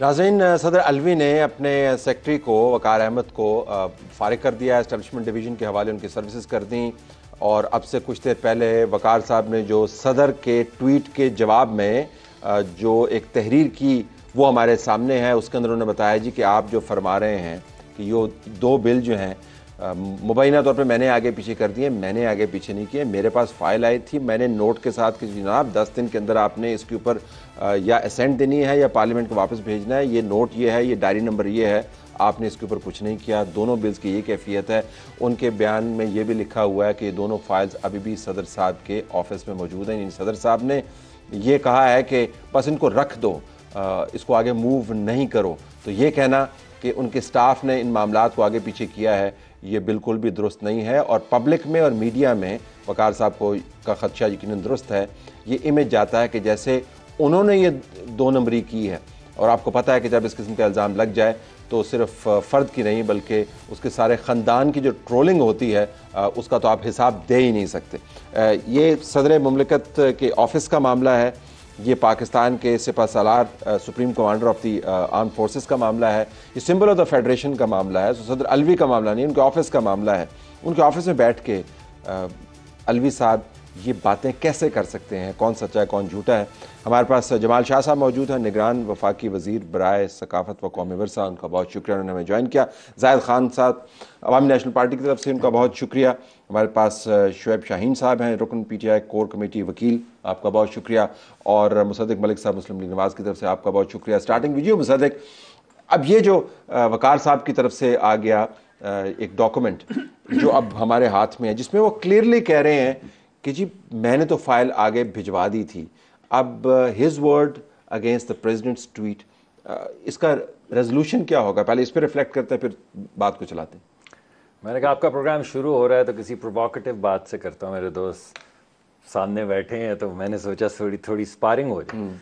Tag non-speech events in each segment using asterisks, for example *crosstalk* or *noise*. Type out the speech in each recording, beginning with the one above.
नाजरीन सदर अलवी ने अपने सेक्रटरी को वकार अहमद को फ़ारग कर दिया इस्टबलिशमेंट डिवीजन के हवाले उनकी सर्विसेज कर दी और अब से कुछ देर पहले वकार साहब ने जो सदर के ट्वीट के जवाब में जो एक तहरीर की वो हमारे सामने है उसके अंदर उन्होंने बताया जी कि आप जो फरमा रहे हैं कि यो दो बिल जो हैं मुबैना तौर पे मैंने आगे पीछे कर दिए मैंने आगे पीछे नहीं किए मेरे पास फाइल आई थी मैंने नोट के साथ कि जनाब दस दिन के अंदर आपने इसके ऊपर या असेंट देनी है या पार्लियामेंट को वापस भेजना है ये नोट ये है ये डायरी नंबर ये है आपने इसके ऊपर कुछ नहीं किया दोनों बिल्स की ये कैफियत है उनके बयान में ये भी लिखा हुआ है कि ये दोनों फाइल्स अभी भी सदर साहब के ऑफिस में मौजूद हैं सदर साहब ने ये कहा है कि बस इनको रख दो इसको आगे मूव नहीं करो तो ये कहना कि उनके स्टाफ ने इन मामला को आगे पीछे किया है ये बिल्कुल भी दुरुस्त नहीं है और पब्लिक में और मीडिया में वकार साहब को का खदशा यकीन दुरुस्त है ये इमेज जाता है कि जैसे उन्होंने ये दो नंबरी की है और आपको पता है कि जब इस किस्म का इल्ज़ाम लग जाए तो सिर्फ फ़र्द की नहीं बल्कि उसके सारे ख़ानदान की जो ट्रोलिंग होती है उसका तो आप हिसाब दे ही नहीं सकते ये सदर ममलिकत के ऑफिस का मामला है ये पाकिस्तान के सिपा सलार supreme commander of the arm forces का मामला है ये सिंबल ऑफ द फेडरेशन का मामला है तो सदर अलवी का मामला नहीं उनके ऑफिस का मामला है उनके ऑफिस में बैठ के अलवी साहब ये बातें कैसे कर सकते हैं कौन सच्चा है कौन झूठा है हमारे पास जमाल शाह साहब मौजूद हैं निगरान वफाकी वजीर बरए सकाफत व कौमी वरसा उनका बहुत शुक्रिया उन्होंने हमें ज्वाइन किया जायद खान साहब अवामी नेशनल पार्टी की तरफ से उनका बहुत शुक्रिया हमारे पास शुएब शाहीन साहब हैं रुकन P T I core committee वकील आपका बहुत शुक्रिया और मुसदक मलिक साहब मुस्लिम लीग नवाज़ की तरफ से आपका बहुत शुक्रिया स्टार्टिंग वीडियो मुसदक अब ये जो वकार साहब की तरफ से आ गया एक डॉक्यूमेंट जो अब हमारे हाथ में है जिसमें वो क्लियरली कह रहे हैं कि जी मैंने तो फाइल आगे भिजवा दी थी अब his word against the president's tweet इसका रेजोल्यूशन क्या होगा पहले इस पर रिफ्लेक्ट करते हैं फिर बात को चलाते हैं मैंने कहा आपका प्रोग्राम शुरू हो रहा है तो किसी प्रोवोकेटिव बात से करता हूँ मेरे दोस्त सामने बैठे हैं तो मैंने सोचा थोड़ी थोड़ी स्पारिंग हो जाए हम्म।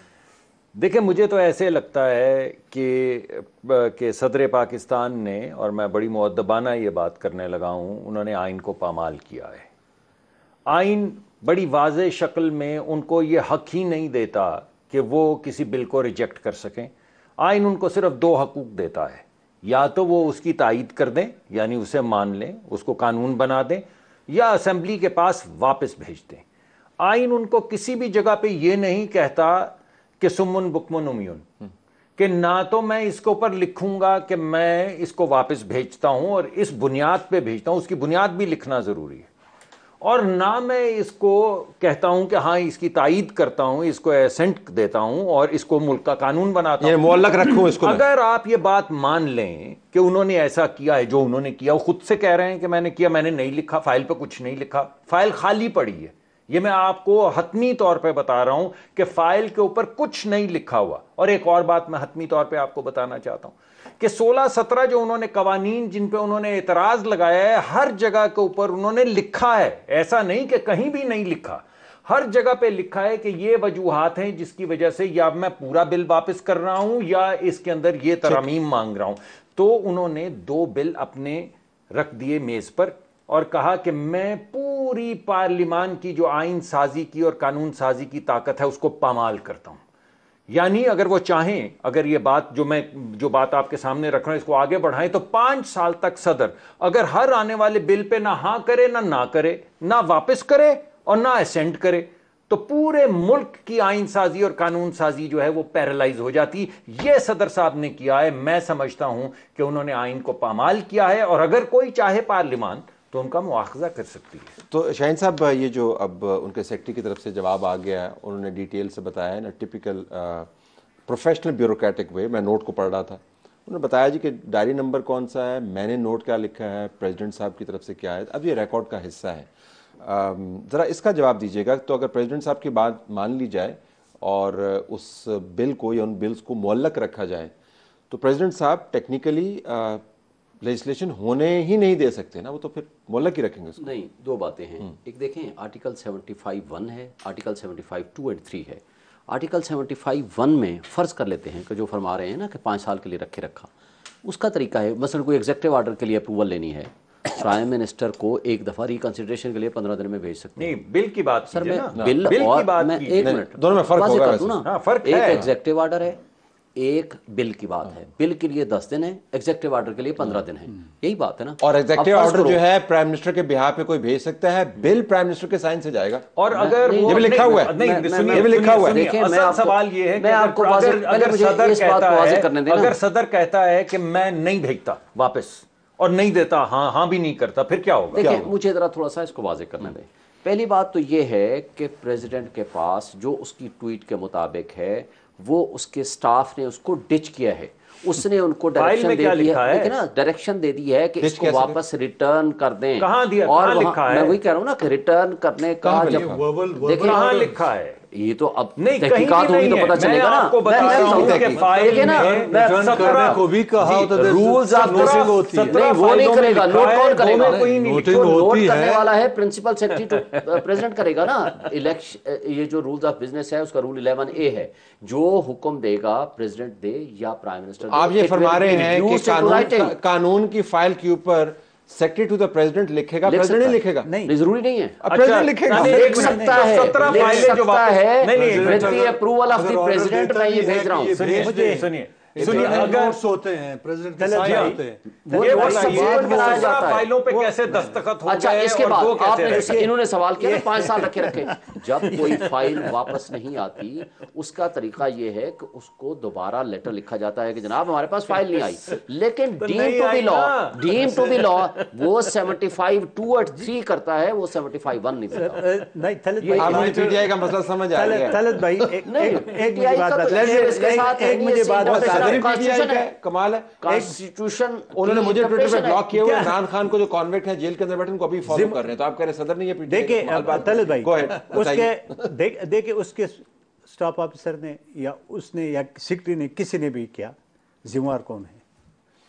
देखिए मुझे तो ऐसे लगता है कि कि सदर पाकिस्तान ने और मैं बड़ी मुद्दबाना ये बात करने लगा हूँ उन्होंने आइन को पामाल किया है आइन बड़ी वाज शक्ल में उनको ये हक ही नहीं देता कि वो किसी बिल को रिजेक्ट कर सकें आइन उनको सिर्फ दो हकूक देता है या तो वो उसकी तायद कर दें यानी उसे मान लें उसको कानून बना दें या असम्बली के पास वापस भेज दें आइन उनको किसी भी जगह पर यह नहीं कहता कि सुमन बुकमन उमयन कि ना तो मैं इसके ऊपर लिखूंगा कि मैं इसको वापस भेजता हूं और इस बुनियाद पे भेजता हूं उसकी बुनियाद भी लिखना ज़रूरी है और ना मैं इसको कहता हूं कि हाँ इसकी तायद करता हूं इसको एसेंट देता हूं और इसको मुल्क का कानून बनाता हूं मोलक रखूं इसको अगर आप ये बात मान लें कि उन्होंने ऐसा किया है जो उन्होंने किया वो खुद से कह रहे हैं कि मैंने किया मैंने नहीं लिखा फाइल पर कुछ नहीं लिखा फाइल खाली पड़ी है ये मैं आपको हतमी तौर पे बता रहा हूं कि फाइल के ऊपर कुछ नहीं लिखा हुआ और एक और बात मैं हतमी तौर पे आपको बताना चाहता हूं कि 16-17 जो उन्होंने कवानीन जिन पे उन्होंने एतराज लगाया है हर जगह के ऊपर उन्होंने लिखा है ऐसा नहीं कि कहीं भी नहीं लिखा हर जगह पे लिखा है कि ये वजूहत हैं जिसकी वजह से या मैं पूरा बिल वापस कर रहा हूं या इसके अंदर ये तरामीम मांग रहा हूं तो उन्होंने दो बिल अपने रख दिए मेज पर और कहा कि मैं पूरी पार्लिमान की जो आइन साजी की और कानून साजी की ताकत है उसको पामाल करता हूं यानी अगर वो चाहें अगर ये बात जो मैं जो बात आपके सामने रख रहा हूं इसको आगे बढ़ाएं तो पांच साल तक सदर अगर हर आने वाले बिल पे ना हां करे ना ना करे ना वापस करे और ना असेंट करे तो पूरे मुल्क की आइन साजी और कानून साजी जो है वो पैरालाइज हो जाती ये सदर साहब ने किया है मैं समझता हूं कि उन्होंने आइन को पामाल किया है और अगर कोई चाहे पार्लियामान तो उनका मुआवजा कर सकती है तो शाहिन साहब ये जो अब उनके सेक्रेटरी की तरफ से जवाब आ गया है उन्होंने डिटेल से बताया ना टिपिकल प्रोफेशनल ब्यूरोक्रेटिक वे मैं नोट को पढ़ रहा था उन्होंने बताया जी कि डायरी नंबर कौन सा है मैंने नोट क्या लिखा है प्रेसिडेंट साहब की तरफ से क्या है अब ये रिकॉर्ड का हिस्सा है ज़रा इसका जवाब दीजिएगा तो अगर प्रेसिडेंट साहब की बात मान ली जाए और उस बिल को या उन बिल्स को मुल्क रखा जाए तो प्रेसिडेंट साहब टेक्निकली लेजिस्लेशन होने ही नहीं दे सकते ना वो तो फिर मोहल्ला ही रखेंगे उसको नहीं दो बातें हैं हम्म। एक देखें आर्टिकल 75 वन है आर्टिकल 75 टू एंड थ्री है आर्टिकल 75 वन में फ़र्ज़ कर लेते हैं कि जो फरमा रहे हैं ना कि पाँच साल के लिए रखे रखा उसका तरीका है मसलन कोई एग्जेक्टिव आर्डर के लिए अप्रूवल लेनी है प्राइम मिनिस्टर को एक दफा रिकंसिडरेशन के लिए पंद्रह दिन में भेज सकते हैं बिल की बात सर मैं बिल, बिल और बात मैं एक मिनट दोनों में फर्क होगा ना हाँ, फर्क एक एग्जेक्टिव ऑर्डर है एक बिल की बात है हाँ। बिल के लिए दस दिन है एग्जेक्टिव ऑर्डर के लिए पंद्रह हाँ। दिन है यही बात है ना और एग्जेक्टिव ऑर्डर जो है प्राइम मिनिस्टर के बिहार पे कोई भेज सकता है हाँ। बिल प्राइम मिनिस्टर के साइन से जाएगा और अगर ये भी लिखा हुआ है ये भी लिखा हुआ है सवाल ये है मैं आपको अगर सदर कहता है अगर सदर कहता है कि मैं नहीं भेजता वापस और नहीं देता हाँ हाँ भी नहीं करता फिर क्या होगा देखिए मुझे जरा थोड़ा सा इसको वाजे करने दें पहली बात तो ये है कि प्रेसिडेंट के पास जो उसकी ट्वीट के मुताबिक है वो उसके स्टाफ ने उसको डिच किया है उसने उनको डायरेक्शन दे दी है देखिए ना डायरेक्शन दे दी है कि इसको वापस रिटर्न कर दें कहां दिया और कहां लिखा मैं वही कह रहा हूं ना कि रिटर्न करने का जब देखिए लिखा है ये तो अब नहीं तहकीकात होगी तो पता चलेगा ना मैं आपको बता रहा हूं कि फाइल में करने को भी कहा होता है रूल्स ऑफ नोटिंग होती है नहीं वो नहीं करेगा नोट कौन करेगा नोटिंग होती है वाला है प्रिंसिपल सेक्रेटरी टू प्रेजेंट करेगा ना इलेक्शन uh, ये जो रूल्स ऑफ बिजनेस है उसका रूल 11 ए है जो हुक्म देगा प्रेसिडेंट दे या प्राइम मिनिस्टर आप ये फरमा रहे हैं कि कानून की फाइल के ऊपर सेक्रेटरी टू द प्रेसिडेंट लिखेगा प्रेसिडेंट नहीं लिखेगा नहीं जरूरी नहीं है प्रेसिडेंट अच्छा, लिखेगा लिख सकता है सत्रह फाइलें जो है नहीं with approval of the president मैं ये भेज रहा हूं सुनिए सुनिए तो अच्छा, *laughs* जब कोई फाइल वापस नहीं आती उसका तरीका यह है कि उसको दोबारा लेटर लिखा जाता है कि जनाब हमारे पास फाइल नहीं आई *laughs* तो लेकिन deem to be law deem to be law *laughs* वो फाइव टू एट थ्री करता है वो फाइव वन नहीं करता नहीं समझ आ गया भाई एक बात तो बात सेक्रेटरी तो *laughs* ने किसी ने भी किया जिम्मेवार कौन है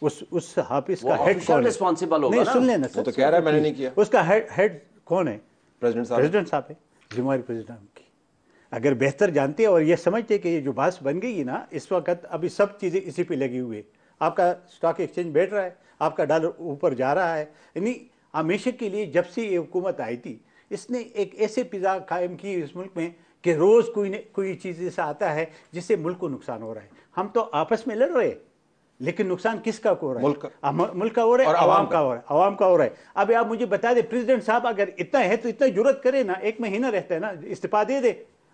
उस उस का हेड रिस्पॉन्सिबल होगा सुन लेना तो मैंने उसका हेड हेड कौन है प्रेसिडेंट साहब प्रेसिडेंट साहब है जिम्मेवारी प्रेसिडेंट अगर बेहतर जानते और ये समझते कि ये जो बास बन गई ना इस वक्त अभी सब चीज़ें इसी पे लगी हुई है आपका स्टॉक एक्सचेंज बैठ रहा है आपका डॉलर ऊपर जा रहा है यानी हमेशा के लिए जब से ये हुकूमत आई थी इसने एक ऐसे पिज़ा कायम की इस मुल्क में कि रोज़ कोई न कोई चीज़ ऐसा आता है जिससे मुल्क को नुकसान हो रहा है हम तो आपस में लड़ रहे हैं लेकिन नुकसान किसका हो रहा है मुल्क का हो रहा है आवाम का हो रहा है आवाम का हो रहा है अब आप मुझे बता दें प्रेसिडेंट साहब अगर इतना है तो इतना जरूरत करे ना एक महीना रहता है ना इस्तीफा दे दे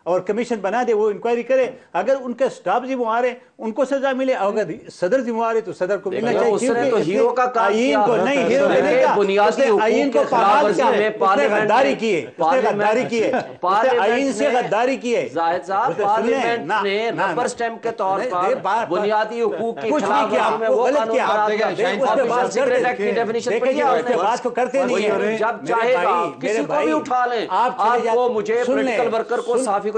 और कमीशन बना दे वो इंक्वायरी करे अगर उनके स्टाफ जिम्मेवार है उनको सजा मिले अगर सदर जिम्मेवार है तो सदर को मिलना चाहिए तो हीरो का को नहीं हीरो बुनियादी को गद्दारी की है गद्दारी की है से गद्दारी की है बुनियादी कुछ तो नहीं किया को करते नहीं जब चाहे किसी को भी उठा लें आपको मुझे वर्कर को साफी को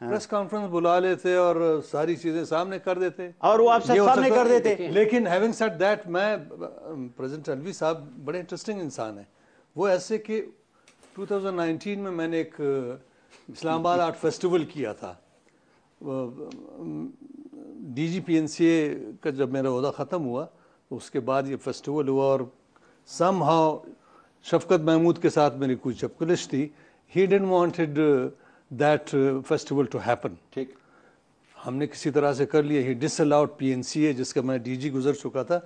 हाँ। प्रेस कॉन्फ्रेंस बुला लेते और सारी चीजें सामने कर देते और वो आप सामने कर देते लेकिन हैविंग सेड दैट मैं प्रेजेंट अलवी साहब बड़े इंटरेस्टिंग इंसान है वो ऐसे कि 2019 में मैंने एक uh, इस्लामाबाद आर्ट फेस्टिवल किया था D G P N C A का जब मेरा अहदा ख़त्म हुआ तो उसके बाद ये फेस्टिवल हुआ और सम हाउ शफकत महमूद के साथ मेरी कुछ चपकलिश थी he didn't wanted that festival to happen ठीक हमने किसी तरह से कर लिया he disallowed P N C A जिसका मैं डी जी गुजर चुका था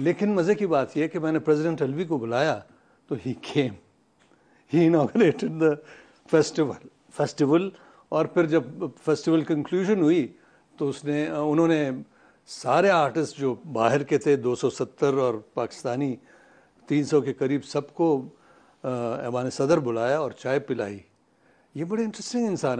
लेकिन मज़े की बात यह कि मैंने प्रेसिडेंट अलवी को बुलाया तो he came he inaugurated the festival festival और फिर जब फेस्टिवल कंक्लूजन हुई तो उसने उन्होंने सारे आर्टिस्ट जो बाहर के थे 270 और पाकिस्तानी 300 के करीब सबको ऐवान सदर बुलाया और चाय पिलाई you were interesting insan